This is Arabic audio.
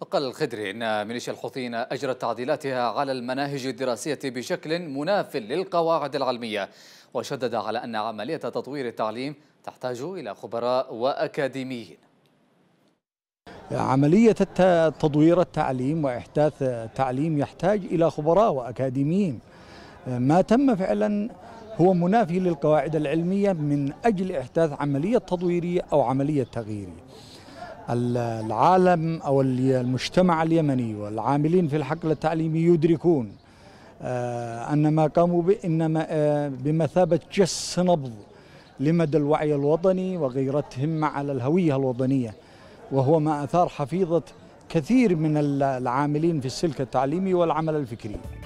وقال الخدري إن ميليشيا الحوثيين أجرت تعديلاتها على المناهج الدراسية بشكل مناف للقواعد العلمية وشدد على أن عملية تطوير التعليم تحتاج إلى خبراء وأكاديميين عملية تطوير التعليم وإحداث التعليم يحتاج إلى خبراء وأكاديميين ما تم فعلا هو منافي للقواعد العلمية من أجل إحداث عملية تطويرية أو عملية تغييرية العالم أو المجتمع اليمني والعاملين في الحقل التعليمي يدركون آه، أن ما قاموا به إنما آه، بمثابة جس نبض لمدى الوعي الوطني وغيرتهم على الهوية الوطنية وهو ما أثار حفيظة كثير من العاملين في السلك التعليمي والعمل الفكري